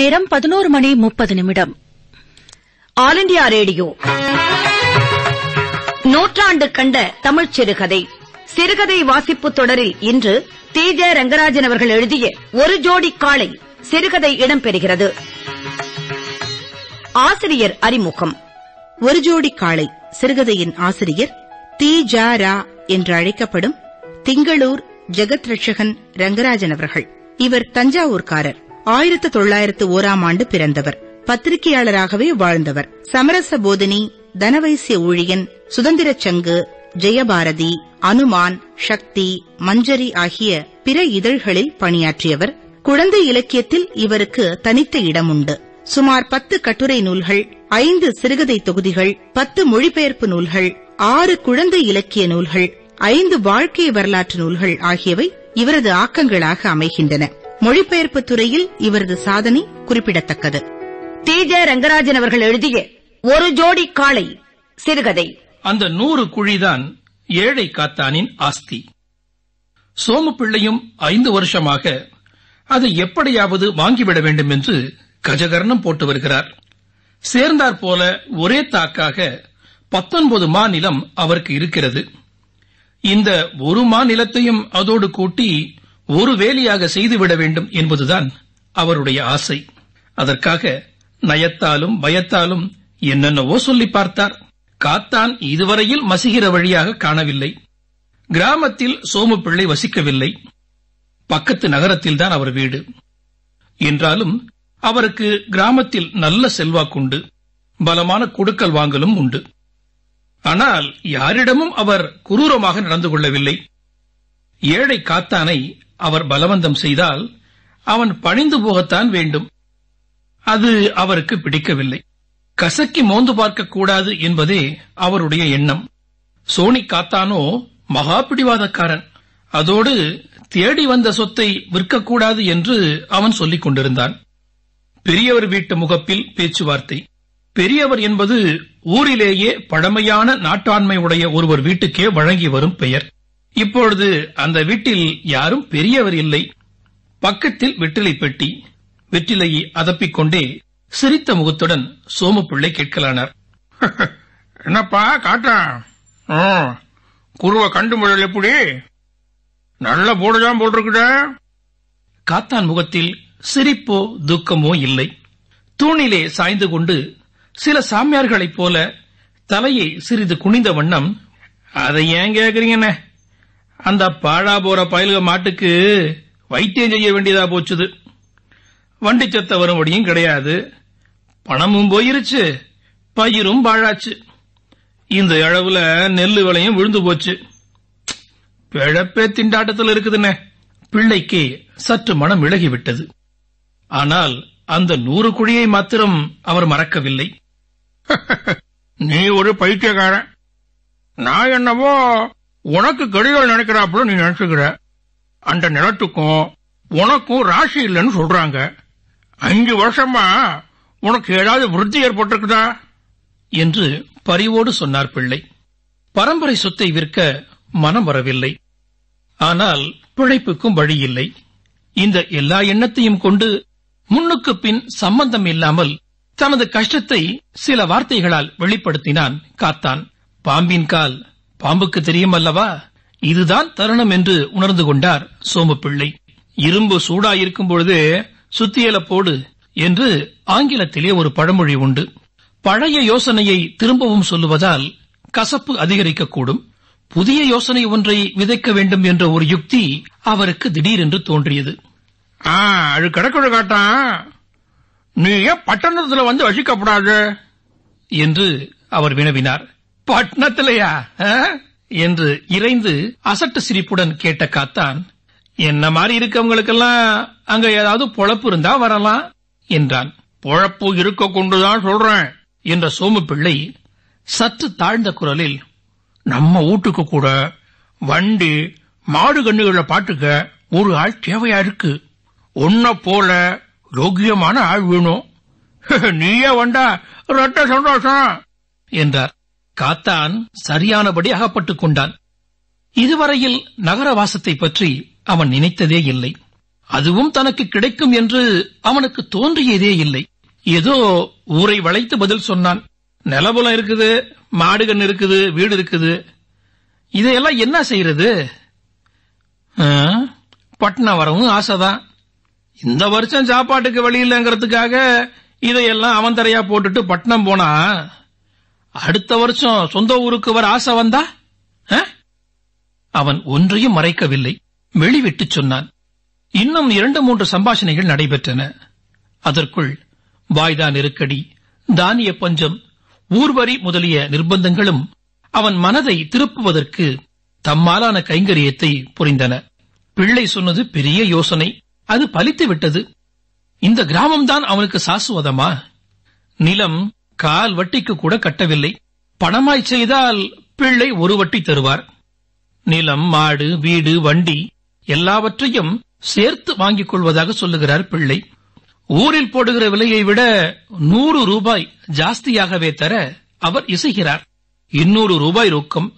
நேரம் பதினோரு மணி முப்பது நிமிடம் ஆல் இண்டியா ரேடியோ நூற்றாண்டு கண்ட தமிழ் சிறுகதை சிறுகதை வாசிப்பு தொடரில் இன்று தீஜ ரங்கராஜன் அவர்கள் எழுதிய ஒரு ஜோடி காலை சிறுகதை இடம்பெறுகிறது ஆசிரியர் அறிமுகம் ஒரு ஜோடி காளை சிறுகதையின் ஆசிரியர் தி ஜா ரா என்று அழைக்கப்படும் திங்களூர் ஜெகத் ரட்சகன் ரங்கராஜன் அவர்கள் இவர் தஞ்சாவூர்காரர் ஆயிரத்து தொள்ளாயிரத்து ஓராம் ஆண்டு பிறந்தவர் பத்திரிகையாளராகவே வாழ்ந்தவர் சமரச போதினி தனவைசிய ஊழியன் சுதந்திர சங்கு ஜெயபாரதி அனுமான் சக்தி மஞ்சரி ஆகிய பிற இதழ்களில் பணியாற்றியவர் குழந்தை இலக்கியத்தில் இவருக்கு தனித்த இடம் உண்டு சுமார் பத்து கட்டுரை நூல்கள் ஐந்து சிறுகதை தொகுதிகள் பத்து மொழிபெயர்ப்பு நூல்கள் ஆறு குழந்தை இலக்கிய நூல்கள் ஐந்து வாழ்க்கை வரலாற்று நூல்கள் ஆகியவை இவரது ஆக்கங்களாக அமைகின்றன மொழிபெயர்ப்பு துறையில் இவரது சாதனை குறிப்பிடத்தக்கது டி ஜே ரங்கராஜன் அவர்கள் எழுதிய ஒரு ஜோடி காளை சிறுகதை அந்த நூறு குழிதான் ஏழை காத்தானின் ஆஸ்தி சோமு பிள்ளையும் ஐந்து வருஷமாக அதை எப்படியாவது வாங்கிவிட வேண்டும் என்று கஜகர்ணம் போட்டு வருகிறார் சேர்ந்தார் போல ஒரே தாக்காக பத்தொன்பது மாநிலம் அவருக்கு இருக்கிறது இந்த ஒரு மாநிலத்தையும் அதோடு கூட்டி ஒரு வேலையாக செய்துவிட வேண்டும் என்பதுதான் அவருடைய ஆசை அதற்காக நயத்தாலும் பயத்தாலும் என்னென்னவோ சொல்லி பார்த்தார் காத்தான் இதுவரையில் மசிகிற வழியாக காணவில்லை கிராமத்தில் சோமு பிள்ளை வசிக்கவில்லை பக்கத்து நகரத்தில்தான் அவர் வீடு என்றாலும் அவருக்கு கிராமத்தில் நல்ல செல்வாக்குண்டு பலமான கொடுக்கல் வாங்கலும் உண்டு ஆனால் யாரிடமும் அவர் குரூரமாக நடந்து கொள்ளவில்லை ஏழை காத்தானை அவர் பலவந்தம் செய்தால் அவன் பணிந்து போகத்தான் வேண்டும் அது அவருக்கு பிடிக்கவில்லை கசக்கி மோந்து பார்க்கக்கூடாது என்பதே அவருடைய எண்ணம் சோனி காத்தானோ மகா பிடிவாதக்காரன் அதோடு தேடி வந்த சொத்தை விற்கக்கூடாது என்று அவன் சொல்லிக் கொண்டிருந்தான் பெரியவர் வீட்டு முகப்பில் பேச்சுவார்த்தை பெரியவர் என்பது ஊரிலேயே பழமையான நாட்டாண்மை உடைய ஒருவர் வீட்டுக்கே வழங்கி வரும் பெயர் இப்பொழுது அந்த வீட்டில் யாரும் பெரியவர் இல்லை பக்கத்தில் வெற்றிலை பெட்டி வெற்றிலையை அதப்பிக்கொண்டே சிரித்த முகத்துடன் சோமப்பிள்ளை கேட்கலானார் என்னப்பா காட்டான் குருவ கண்டு முழல் எப்படி நல்ல போடுதான் போட்டிருக்குட காத்தான் முகத்தில் சிரிப்போ துக்கமோ இல்லை தூணிலே சாய்ந்து கொண்டு சில சாமியார்களைப் போல தலையை சிறிது குனிந்த வண்ணம் அதை ஏன் கேட்கறீங்கண்ணே அந்த பாழா போற பயலுக மாட்டுக்கு வைத்தியம் செய்ய வேண்டியதா போச்சுது வண்டி சத்த வரும்படியும் கிடையாது பணமும் போயிருச்சு பயிரும் பாழாச்சு இந்த அளவுல நெல் விலையும் விழுந்து போச்சு பிழப்பே திண்டாட்டத்தில் இருக்குதுன்னு பிள்ளைக்கு சற்று மனம் விலகிவிட்டது ஆனால் அந்த நூறு குழியை மாத்திரம் அவர் மறக்கவில்லை நீ ஒரு பைத்தியக்காரன் நான் என்னவோ உனக்கு கடிதம் நினைக்கிறாப்புல நீ நினைச்சுக்கிற அந்த நிலத்துக்கும் உனக்கும் ராசி இல்லைன்னு சொல்றாங்க அஞ்சு வருஷமா உனக்கு ஏதாவது விருத்தி ஏற்பட்டிருக்குதா என்று பரிவோடு சொன்னார் பிள்ளை பரம்பரை சொத்தை விற்க மனம் வரவில்லை ஆனால் பிழைப்புக்கும் வழி இல்லை இந்த எல்லா எண்ணத்தையும் கொண்டு முன்னுக்கு பின் சம்பந்தம் இல்லாமல் தனது கஷ்டத்தை சில வார்த்தைகளால் வெளிப்படுத்தினான் காத்தான் பாம்பின் கால் பாம்புக்கு தெரியும் அல்லவா இதுதான் தருணம் என்று உணர்ந்து கொண்டார் சோமப்பிள்ளை இரும்பு சூடாயிருக்கும் பொழுது சுத்தியல போடு என்று ஆங்கிலத்திலே ஒரு பழமொழி உண்டு பழைய யோசனையை திரும்பவும் சொல்லுவதால் கசப்பு அதிகரிக்கக்கூடும் புதிய யோசனை ஒன்றை விதைக்க வேண்டும் என்ற ஒரு யுக்தி அவருக்கு திடீரென்று தோன்றியது காட்டான் நீ ஏன் பட்டணத்துல வந்து வசிக்கப்படாது என்று அவர் வினவினார் பட்னத்திலையா என்று இறைந்து அசட்டு சிரிப்புடன் கேட்ட காத்தான் என்ன மாதிரி இருக்கவங்களுக்கெல்லாம் அங்க ஏதாவது பொழப்பு இருந்தா வரலாம் என்றான் பொழப்பு இருக்க கொண்டுதான் சொல்றேன் என்ற சோமு பிள்ளை சற்று தாழ்ந்த குரலில் நம்ம வீட்டுக்கு கூட வண்டி மாடு கண்ணுகளை பாட்டுக்க ஒரு ஆள் தேவையா இருக்கு உன்ன போல ரோகியமான ஆள் வேணும் நீயே வண்டா ரெட்ட சந்தோஷம் என்றார் காத்தான் சரியானபடி அகப்பட்டுக் கொண்டான் இதுவரையில் நகரவாசத்தை பற்றி அவன் நினைத்ததே இல்லை அதுவும் தனக்கு கிடைக்கும் என்று அவனுக்கு தோன்றியதே இல்லை ஏதோ ஊரை வளைத்து பதில் சொன்னான் நிலபுலம் இருக்குது மாடுகன் இருக்குது வீடு இருக்குது இதையெல்லாம் என்ன செய்யறது பட்னா வரவும் ஆசைதான் இந்த வருஷம் சாப்பாட்டுக்கு வழி இல்லைங்கிறதுக்காக இதையெல்லாம் அவன் தரையா போட்டுட்டு பட்னம் போனா அடுத்த வருஷம் சொந்த ஊருக்கு வர ஆசை வந்தா அவன் ஒன்றையும் மறைக்கவில்லை வெளிவிட்டு சொன்னான் இன்னும் இரண்டு மூன்று சம்பாஷணைகள் நடைபெற்றன அதற்குள் வாய்தா நெருக்கடி தானிய பஞ்சம் ஊர்வரி முதலிய நிர்பந்தங்களும் அவன் மனதை திருப்புவதற்கு தம்மாலான கைங்கரியத்தை புரிந்தன பிள்ளை சொன்னது பெரிய யோசனை அது பலித்து விட்டது இந்த கிராமம்தான் அவனுக்கு சாசுவதமா நிலம் கால் வட்டிக்கு கூட கட்டவில்லை பணமாய் செய்தால் பிள்ளை ஒரு வட்டி தருவார் நிலம் மாடு வீடு வண்டி எல்லாவற்றையும் சேர்த்து வாங்கிக் கொள்வதாக சொல்லுகிறார் பிள்ளை ஊரில் போடுகிற விலையை விட நூறு ரூபாய் ஜாஸ்தியாகவே தர அவர் இசைகிறார் இன்னூறு ரூபாய் ரொக்கம்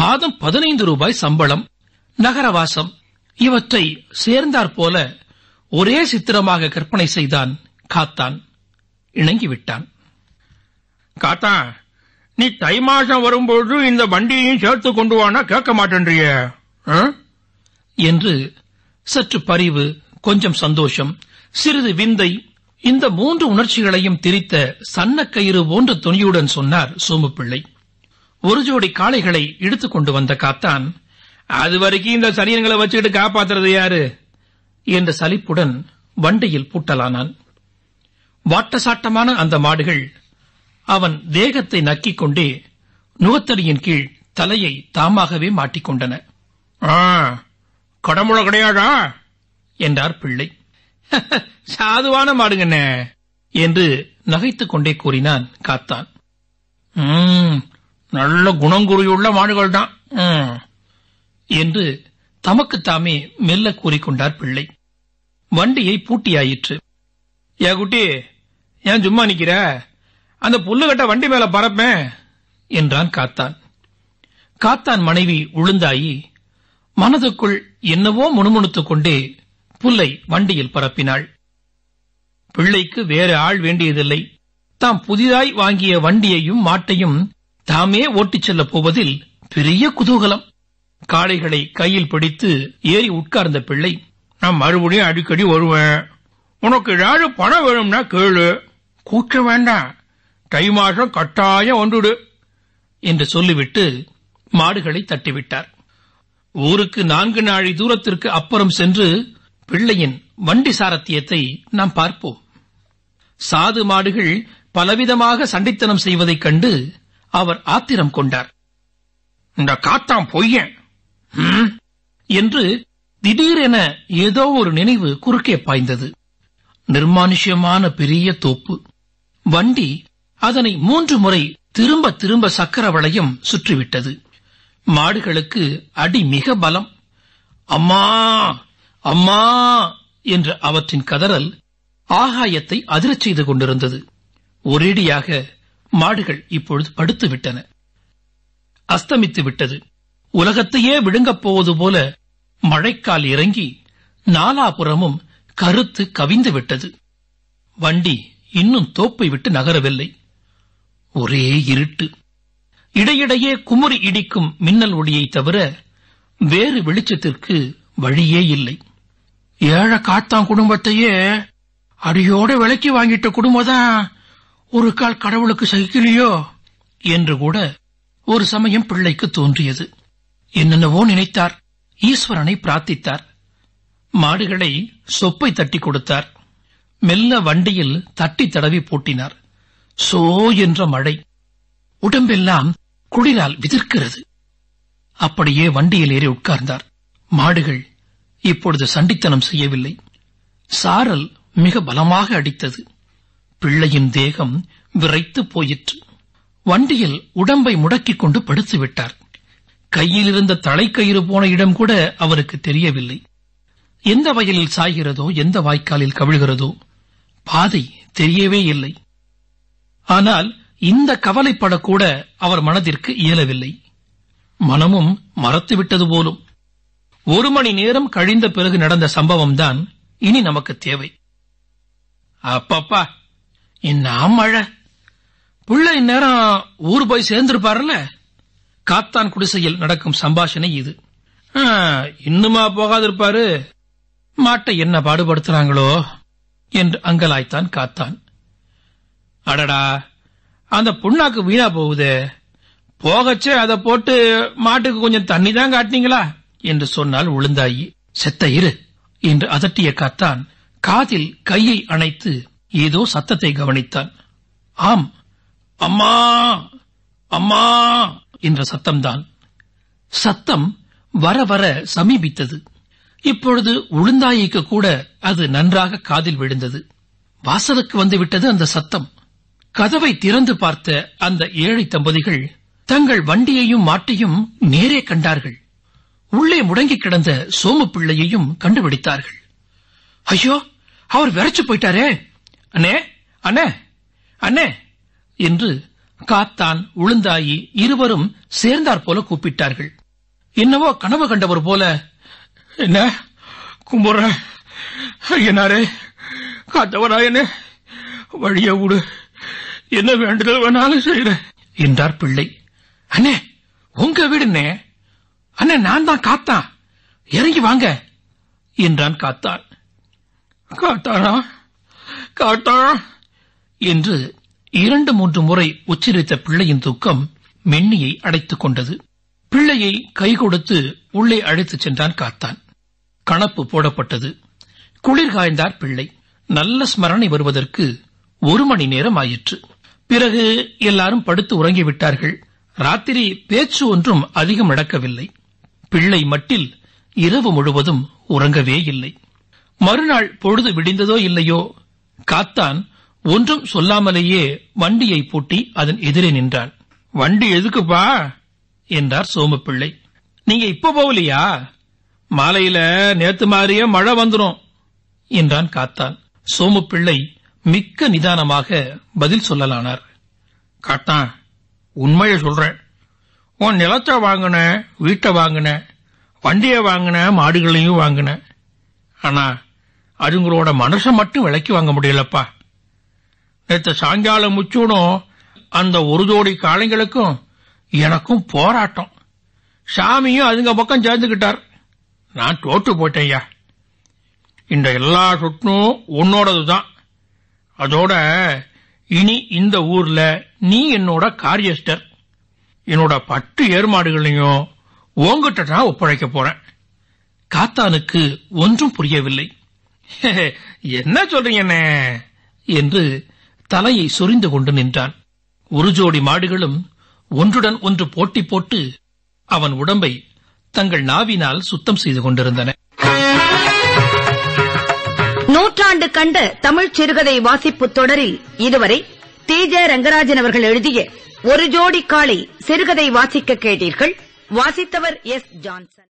மாதம் பதினைந்து ரூபாய் சம்பளம் நகரவாசம் இவற்றை சேர்ந்தாற் போல ஒரே சித்திரமாக கற்பனை செய்தான் காத்தான் இணங்கிவிட்டான் காத்தா நீ தை மாசம் வரும்போது இந்த வண்டியையும் சேர்த்து கொண்டு வானா கேட்க மாட்டேன்றிய என்று சற்று பரிவு கொஞ்சம் சந்தோஷம் சிறிது விந்தை இந்த மூன்று உணர்ச்சிகளையும் திரித்த சன்னக்கயிறு போன்ற துணியுடன் சொன்னார் சோமுப்பிள்ளை ஒரு ஜோடி காளைகளை இழுத்துக் கொண்டு வந்த காத்தான் அது வரைக்கும் இந்த சரியன்களை வச்சுக்கிட்டு காப்பாத்துறது யாரு என்ற சலிப்புடன் வண்டியில் பூட்டலானான் வாட்டசாட்டமான அந்த மாடுகள் அவன் தேகத்தை நக்கிக் கொண்டே நுகத்தடியின் கீழ் தலையை தாமாகவே மாட்டிக்கொண்டன கடமுள கிடையாடா என்றார் பிள்ளை சாதுவான மாடுங்கண்ணே என்று நகைத்துக் கொண்டே கூறினான் காத்தான் நல்ல குணங்குறியுள்ள மாடுகள் தான் என்று தமக்குத்தாமே மெல்ல கூறிக்கொண்டார் பிள்ளை வண்டியை பூட்டியாயிற்று ஏ குட்டி ஏன் சும்மா நிக்கிற அந்த புல்லு கட்ட வண்டி மேல பரப்பேன் என்றான் காத்தான் காத்தான் மனைவி உளுந்தாயி மனதுக்குள் என்னவோ முணுமுணுத்துக் கொண்டே புல்லை வண்டியில் பரப்பினாள் பிள்ளைக்கு வேறு ஆள் வேண்டியதில்லை தாம் புதிதாய் வாங்கிய வண்டியையும் மாட்டையும் தாமே ஓட்டிச் செல்லப் போவதில் பெரிய குதூகலம் காளைகளை கையில் பிடித்து ஏறி உட்கார்ந்த பிள்ளை நான் மறுபடியும் அடிக்கடி வருவேன் உனக்கு ஏதாவது பணம் வேணும்னா கேளு கூற்ற வேண்டாம் கைமாஷம் கட்டாயம் ஒன்றுடு என்று சொல்லிவிட்டு மாடுகளை தட்டிவிட்டார் ஊருக்கு நான்கு நாழி தூரத்திற்கு அப்புறம் சென்று பிள்ளையின் வண்டி சாரத்தியத்தை நாம் பார்ப்போம் சாது மாடுகள் பலவிதமாக சண்டித்தனம் செய்வதைக் கண்டு அவர் ஆத்திரம் கொண்டார் இந்த காத்தாம் பொய்யன் என்று திடீரென ஏதோ ஒரு நினைவு குறுக்கே பாய்ந்தது நிர்மானுஷ்யமான பெரிய தோப்பு வண்டி அதனை மூன்று முறை திரும்ப திரும்ப சக்கர வளையம் சுற்றிவிட்டது மாடுகளுக்கு அடி மிக பலம் அம்மா அம்மா என்ற அவற்றின் கதறல் ஆகாயத்தை அதிரச் செய்து கொண்டிருந்தது ஒரேடியாக மாடுகள் இப்பொழுது படுத்துவிட்டன அஸ்தமித்து விட்டது உலகத்தையே விழுங்கப் போவது போல மழைக்கால் இறங்கி நாலாபுறமும் கருத்து கவிந்து விட்டது வண்டி இன்னும் தோப்பை விட்டு நகரவில்லை ஒரே இருட்டு இடையிடையே குமுறி இடிக்கும் மின்னல் ஒளியை தவிர வேறு வெளிச்சத்திற்கு வழியே இல்லை ஏழை காத்தான் குடும்பத்தையே அடியோடு விலைக்கு வாங்கிட்ட குடும்பம் ஒரு கால் கடவுளுக்கு சகிக்கலையோ என்று கூட ஒரு சமயம் பிள்ளைக்கு தோன்றியது என்னென்னவோ நினைத்தார் ஈஸ்வரனை பிரார்த்தித்தார் மாடுகளை சொப்பை தட்டி கொடுத்தார் மெல்ல வண்டியில் தட்டி தடவி போட்டினார் சோ என்ற மழை உடம்பெல்லாம் குளிரால் விதிர்க்கிறது அப்படியே வண்டியில் ஏறி உட்கார்ந்தார் மாடுகள் இப்பொழுது சண்டித்தனம் செய்யவில்லை சாரல் மிக பலமாக அடித்தது பிள்ளையின் தேகம் விரைத்து போயிற்று வண்டியில் உடம்பை முடக்கிக் கொண்டு படுத்துவிட்டார் கையில் இருந்த தலைக்கயிறு போன இடம் கூட அவருக்கு தெரியவில்லை எந்த வயலில் சாய்கிறதோ எந்த வாய்க்காலில் கவிழ்கிறதோ பாதை தெரியவே இல்லை ஆனால் இந்த கவலைப்படக்கூட அவர் மனதிற்கு இயலவில்லை மனமும் மறத்துவிட்டது போலும் ஒரு மணி நேரம் கழிந்த பிறகு நடந்த சம்பவம்தான் இனி நமக்கு தேவை அப்பப்பா என்ன மழை புள்ள இந்நேரம் ஊர் போய் சேர்ந்திருப்பாருல்ல காத்தான் குடிசையில் நடக்கும் சம்பாஷணை இது இன்னுமா போகாதிருப்பாரு மாட்டை என்ன பாடுபடுத்துறாங்களோ என்று அங்கலாய்த்தான் காத்தான் அடடா அந்த புண்ணாக்கு வீணா போகுது போகச்சே அதை போட்டு மாட்டுக்கு கொஞ்சம் தண்ணி தான் காட்டினீங்களா என்று சொன்னால் உளுந்தாயி செத்த இரு என்று அதட்டிய காத்தான் காதில் கையை அணைத்து ஏதோ சத்தத்தை கவனித்தான் ஆம் அம்மா அம்மா என்ற சத்தம்தான் சத்தம் வர வர சமீபித்தது இப்பொழுது உளுந்தாயிக்கு கூட அது நன்றாக காதில் விழுந்தது வாசலுக்கு வந்துவிட்டது அந்த சத்தம் கதவை திறந்து பார்த்த அந்த ஏழை தம்பதிகள் தங்கள் வண்டியையும் மாட்டையும் நேரே கண்டார்கள் உள்ளே முடங்கிக் கிடந்த சோமு பிள்ளையையும் கண்டுபிடித்தார்கள் ஐயோ அவர் விரைச்சு போயிட்டாரே அண்ணே அண்ணே அண்ணே என்று காத்தான் உளுந்தாயி இருவரும் சேர்ந்தார் போல கூப்பிட்டார்கள் என்னவோ கனவு கண்டவர் போல என்ன கும்புற ஐயனாரே காத்தவராயனே வழிய விடு என்ன வேண்டுதல் வேணாலும் செய்யறேன் என்றார் பிள்ளை அண்ணே உங்க வீடுனே அண்ணே நான் தான் காத்தான் இறங்கி வாங்க என்றான் காத்தான் காத்தானா காத்தா என்று இரண்டு மூன்று முறை உச்சரித்த பிள்ளையின் துக்கம் மென்னியை அடைத்துக் கொண்டது பிள்ளையை கை கொடுத்து உள்ளே அழைத்துச் சென்றான் காத்தான் கணப்பு போடப்பட்டது குளிர் காய்ந்தார் பிள்ளை நல்ல ஸ்மரணை வருவதற்கு ஒரு மணி நேரம் ஆயிற்று பிறகு எல்லாரும் படுத்து உறங்கிவிட்டார்கள் ராத்திரி பேச்சு ஒன்றும் அதிகம் நடக்கவில்லை பிள்ளை மட்டில் இரவு முழுவதும் உறங்கவே இல்லை மறுநாள் பொழுது விடிந்ததோ இல்லையோ காத்தான் ஒன்றும் சொல்லாமலேயே வண்டியை பூட்டி அதன் எதிரே நின்றான் வண்டி எதுக்குப்பா என்றார் சோமப்பிள்ளை நீங்க இப்ப போகலையா மாலையில நேத்து மாதிரியே மழை வந்துடும் என்றான் காத்தான் சோமப்பிள்ளை மிக்க நிதானமாக பதில் சொல்லலானார் காட்டான் உண்மையை சொல்றேன் உன் நிலத்தை வாங்கின வீட்டை வாங்கின வண்டியை வாங்கின மாடுகளையும் வாங்கின ஆனா அதுங்களோட மனசை மட்டும் விலைக்கு வாங்க முடியலப்பா நேற்று சாயங்காலம் முச்சூடும் அந்த ஒரு ஜோடி காலைங்களுக்கும் எனக்கும் போராட்டம் சாமியும் அதுங்க பக்கம் சேர்ந்துகிட்டார் நான் தோற்று போயிட்டேயா இந்த எல்லா சொட்டும் உன்னோடது தான் அதோட இனி இந்த ஊர்ல நீ என்னோட காரியஸ்டர் என்னோட பட்டு ஏர்மாடுகளையும் ஓங்கிட்ட நான் ஒப்படைக்க போறேன் காத்தானுக்கு ஒன்றும் புரியவில்லை என்ன சொல்றீங்கண்ணே என்று தலையை சொரிந்து கொண்டு நின்றான் ஒரு ஜோடி மாடுகளும் ஒன்றுடன் ஒன்று போட்டி போட்டு அவன் உடம்பை தங்கள் நாவினால் சுத்தம் செய்து கொண்டிருந்தன நூற்றாண்டு கண்ட தமிழ் சிறுகதை வாசிப்பு தொடரில் இதுவரை தேஜ ரங்கராஜன் அவர்கள் எழுதிய ஒரு ஜோடி காலை சிறுகதை வாசிக்க கேட்டீர்கள் வாசித்தவர் எஸ் ஜான்சன்